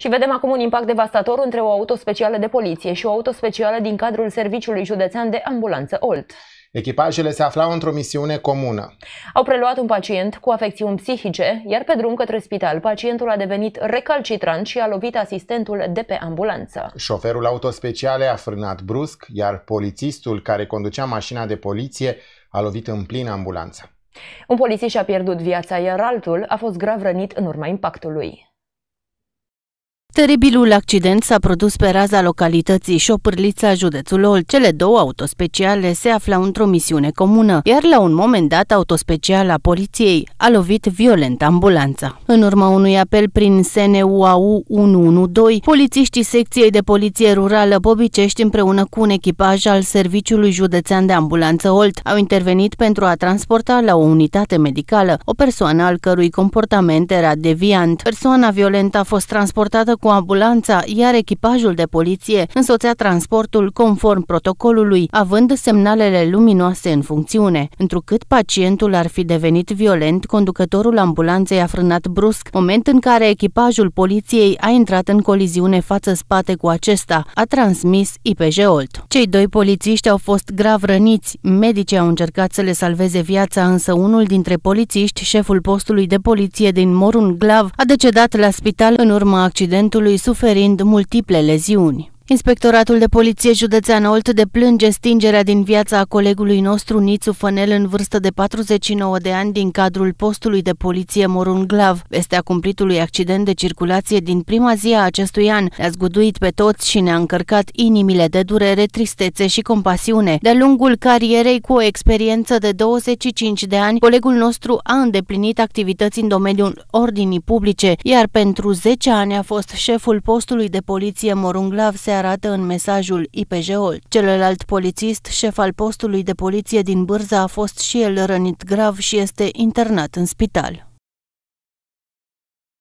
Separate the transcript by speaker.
Speaker 1: Și vedem acum un impact devastator între o autospecială de poliție și o autospecială din cadrul Serviciului Județean de Ambulanță Olt.
Speaker 2: Echipajele se aflau într-o misiune comună.
Speaker 1: Au preluat un pacient cu afecțiuni psihice, iar pe drum către spital, pacientul a devenit recalcitrant și a lovit asistentul de pe ambulanță.
Speaker 2: Șoferul autospeciale a frânat brusc, iar polițistul care conducea mașina de poliție a lovit în plin ambulanță.
Speaker 1: Un polițist și-a pierdut viața, iar altul a fost grav rănit în urma impactului.
Speaker 3: Teribilul accident s-a produs pe raza localității Șopârlița, județul Ol. Cele două autospeciale se aflau într-o misiune comună, iar la un moment dat autospeciala poliției a lovit violent ambulanța. În urma unui apel prin SNUAU 112, polițiștii secției de poliție rurală Bobicești împreună cu un echipaj al Serviciului Județean de Ambulanță Olt au intervenit pentru a transporta la o unitate medicală o persoană al cărui comportament era deviant. Persoana violentă a fost transportată cu cu ambulanța, iar echipajul de poliție însoțea transportul conform protocolului, având semnalele luminoase în funcțiune. Întrucât pacientul ar fi devenit violent, conducătorul ambulanței a frânat brusc, moment în care echipajul poliției a intrat în coliziune față-spate cu acesta, a transmis IPJ Olt. Cei doi polițiști au fost grav răniți, medicii au încercat să le salveze viața, însă unul dintre polițiști, șeful postului de poliție din Morun Glav, a decedat la spital în urma accidentului pacientului suferind multiple leziuni. Inspectoratul de Poliție Județean Olt deplânge stingerea din viața a colegului nostru Nițu Fănel în vârstă de 49 de ani din cadrul postului de poliție Morunglav. Vestea cumplitului accident de circulație din prima zi a acestui an ne-a zguduit pe toți și ne-a încărcat inimile de durere, tristețe și compasiune. De-a lungul carierei cu o experiență de 25 de ani, colegul nostru a îndeplinit activități în domeniul ordinii publice, iar pentru 10 ani a fost șeful postului de poliție Morunglav se arată în mesajul IPJ-ul. Celălalt polițist, șef al postului de poliție din Bârza, a fost și el rănit grav și este internat în spital.